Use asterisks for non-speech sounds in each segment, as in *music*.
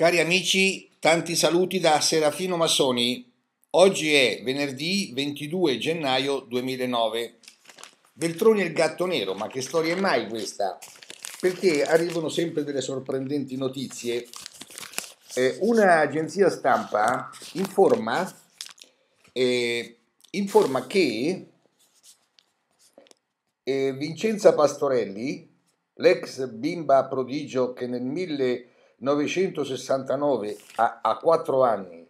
Cari amici, tanti saluti da Serafino Massoni. Oggi è venerdì 22 gennaio 2009. Veltroni e il gatto nero, ma che storia è mai questa? Perché arrivano sempre delle sorprendenti notizie. Eh, Un'agenzia stampa informa, eh, informa che eh, Vincenza Pastorelli, l'ex bimba prodigio che nel 1900 1969, a, a 4 anni,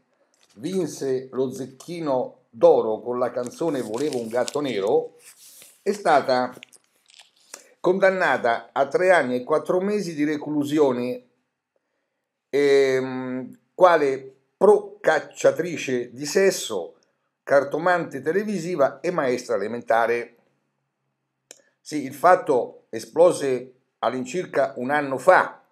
vinse lo Zecchino d'Oro con la canzone Volevo un gatto nero, è stata condannata a tre anni e quattro mesi di reclusione ehm, quale procacciatrice di sesso, cartomante televisiva e maestra elementare. Sì, il fatto esplose all'incirca un anno fa,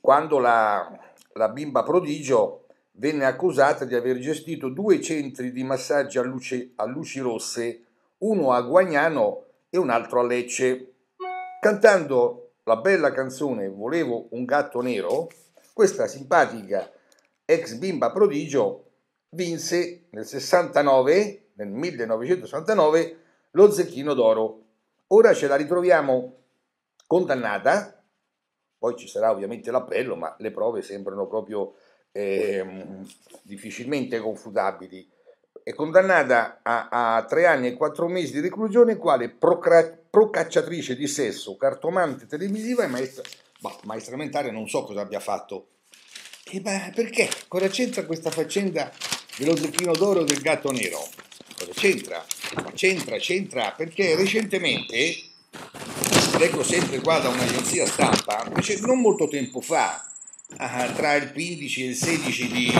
quando la, la bimba prodigio venne accusata di aver gestito due centri di massaggio a, luce, a luci rosse, uno a Guagnano e un altro a Lecce. Cantando la bella canzone Volevo un gatto nero, questa simpatica ex bimba prodigio vinse nel 69, nel 1969, lo Zecchino d'Oro. Ora ce la ritroviamo condannata poi ci sarà ovviamente l'appello, ma le prove sembrano proprio eh, difficilmente confutabili. È condannata a, a, tre anni e quattro mesi di reclusione quale procra- procacciatrice di sesso, cartomante televisiva e maestra, bah, maestra mentale non so cosa abbia fatto. E beh, perché? Cosa c'entra questa faccenda dello zucchino d'oro e del gatto nero? Cosa c'entra? Ma c'entra, c'entra, perché recentemente leggo sempre qua da un'agenzia stampa, dice non molto tempo fa, ah, tra il 15 e il 16 di,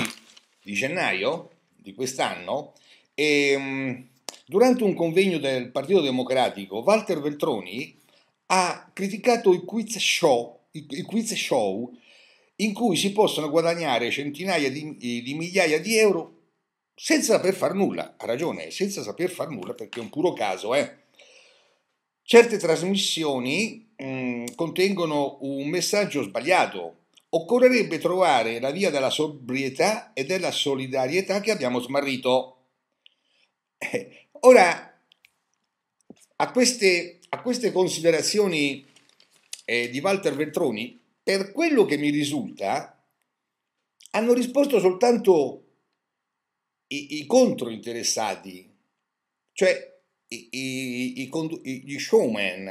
di gennaio di quest'anno, e, ehm, durante un convegno del Partito Democratico, Walter Veltroni ha criticato il quiz show, i quiz show in cui si possono guadagnare centinaia di, di migliaia di euro senza saper far nulla, ha ragione, senza saper far nulla perché è un puro caso, eh Certe trasmissioni mh, mm, contengono un messaggio sbagliato. Occorrerebbe trovare la via della sobrietà e della solidarietà che abbiamo smarrito. Eh, ora, a queste, a queste considerazioni eh, di Walter Veltroni, per quello che mi risulta, hanno risposto soltanto i, i controinteressati, cioè i, i, i, gli showman.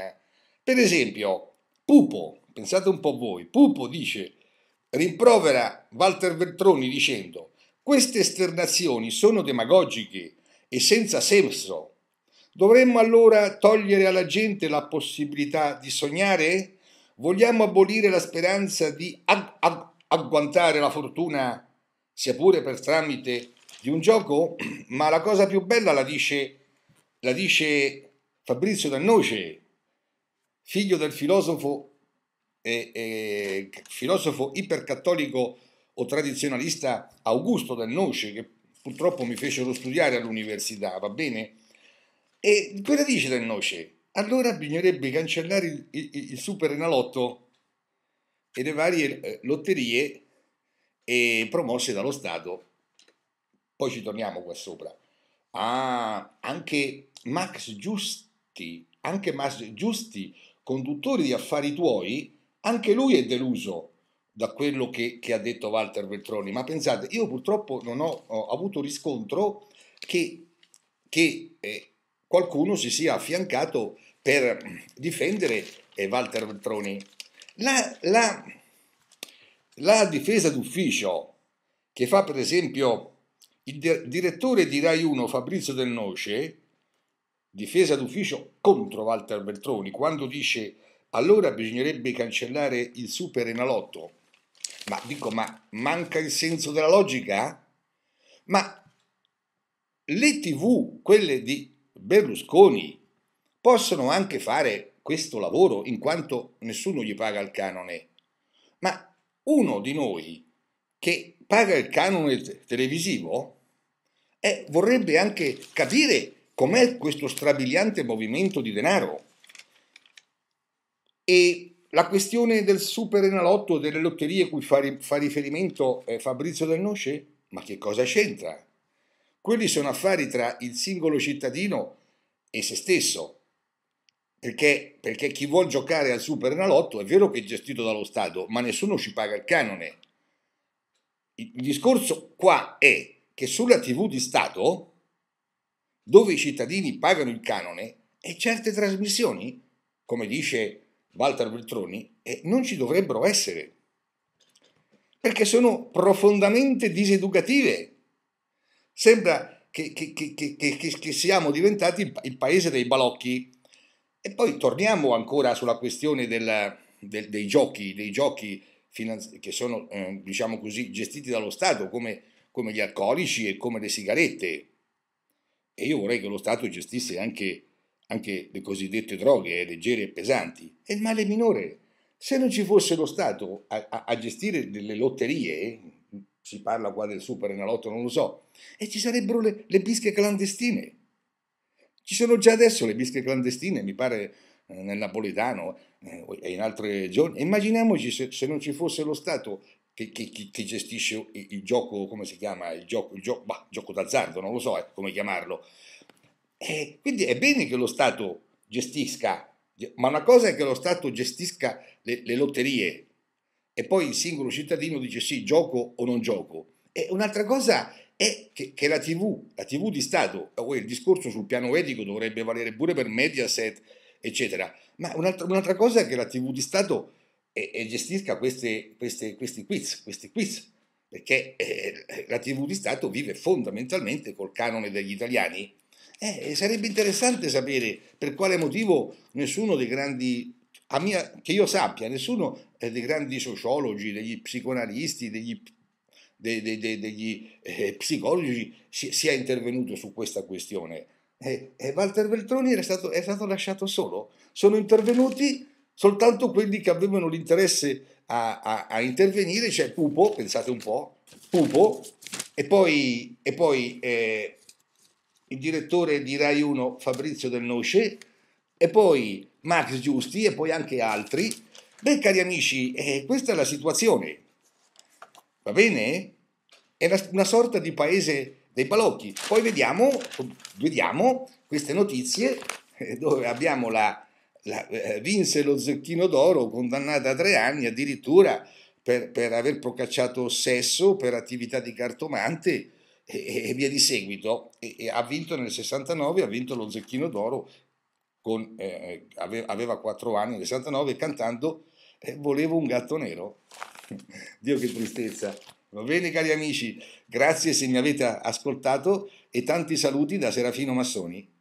Per esempio, Pupo, pensate un po' voi, Pupo dice, rimprovera Walter Veltroni dicendo queste esternazioni sono demagogiche e senza senso. Dovremmo allora togliere alla gente la possibilità di sognare? Vogliamo abolire la speranza di ag- ag- agguantare la fortuna, sia pure per tramite di un gioco? *clears throat* Ma la cosa più bella la dice la dice Fabrizio Dannoce, figlio del filosofo, eh, eh, filosofo ipercattolico o tradizionalista Augusto Dannoce, che purtroppo mi fecero studiare all'università, va bene? E cosa dice Dannoce? Allora bisognerebbe cancellare il, il, il super enalotto e le varie eh, lotterie eh, promosse dallo Stato. Poi ci torniamo qua sopra. Ah, anche Max Giusti, anche Max Giusti, conduttore di Affari Tuoi, anche lui è deluso da quello che, che ha detto Walter Veltroni. Ma pensate, io purtroppo non ho, ho avuto riscontro che, che eh, qualcuno si sia affiancato per difendere eh, Walter Veltroni. La, la, la difesa d'ufficio che fa per esempio il direttore di Rai 1 Fabrizio Del Noce, difesa d'ufficio contro Walter Beltroni, quando dice allora bisognerebbe cancellare il super enalotto. Ma dico, ma manca il senso della logica? Ma le tv, quelle di Berlusconi, possono anche fare questo lavoro in quanto nessuno gli paga il canone. Ma uno di noi che paga il canone televisivo eh, vorrebbe anche capire com'è questo strabiliante movimento di denaro. E la questione del super enalotto delle lotterie cui fa, riferimento eh, Fabrizio Del Noce? Ma che cosa c'entra? Quelli sono affari tra il singolo cittadino e se stesso. Perché, perché chi vuol giocare al super enalotto è vero che è gestito dallo Stato, ma nessuno ci paga il canone il discorso qua è che sulla TV di Stato, dove i cittadini pagano il canone, e certe trasmissioni, come dice Walter Veltroni, non ci dovrebbero essere, perché sono profondamente diseducative. Sembra che, che, che, che siamo diventati il paese dei balocchi. E poi torniamo ancora sulla questione del, del, dei giochi, dei giochi finanzi- che sono eh, diciamo così, gestiti dallo Stato, come, come, gli alcolici e come le sigarette. E io vorrei che lo Stato gestisse anche, anche le cosiddette droghe eh, leggere e pesanti. E il male minore. Se non ci fosse lo Stato a, a, a gestire delle lotterie, si parla qua del super enalotto, non lo so, e ci sarebbero le, le bische clandestine. Ci sono già adesso le bische clandestine, mi pare eh, nel napoletano eh, e in altre regioni. Immaginiamoci se, se, non ci fosse lo Stato che, che, che gestisce il, il, gioco, come si chiama, il gioco, il gioco, bah, gioco d'azzardo, non lo so ecco, come chiamarlo. E quindi è bene che lo Stato gestisca, ma una cosa è che lo Stato gestisca le, le lotterie e poi il singolo cittadino dice sì, gioco o non gioco. E un'altra cosa è che, che, la TV, la TV di Stato, eh, il discorso sul piano etico dovrebbe valere pure per Mediaset eccetera. Ma un'altra, un'altra cosa è che la TV di Stato e, eh, e eh, gestisca queste, queste, questi quiz, questi quiz perché eh, la TV di Stato vive fondamentalmente col canone degli italiani. Eh, sarebbe interessante sapere per quale motivo nessuno dei grandi, mia, che io sappia, nessuno eh, dei grandi sociologi, degli psicoanalisti, degli, de, de, de, degli psicologi si, sia intervenuto su questa questione e, e Walter Veltroni era stato, è stato lasciato solo. Sono intervenuti soltanto quelli che avevano l'interesse a, a, a intervenire, cioè Pupo, pensate un po', Pupo, e poi, e poi eh, il direttore di Rai 1 Fabrizio Del Noce, e poi Max Giusti e poi anche altri. Beh, cari amici, eh, questa è la situazione. Va bene? È una sorta di paese dei balocchi. Poi vediamo, vediamo queste notizie eh, dove abbiamo la, la, eh, vinse lo zecchino d'oro condannata a tre anni addirittura per, per aver procacciato sesso, per attività di cartomante e, e via di seguito. E, e ha vinto nel 69, ha vinto lo zecchino d'oro, con, eh, eh aveva quattro anni nel 69 cantando eh, Volevo un gatto nero. *laughs* Dio che tristezza. Va bene cari amici, grazie se mi avete ascoltato e tanti saluti da Serafino Massoni.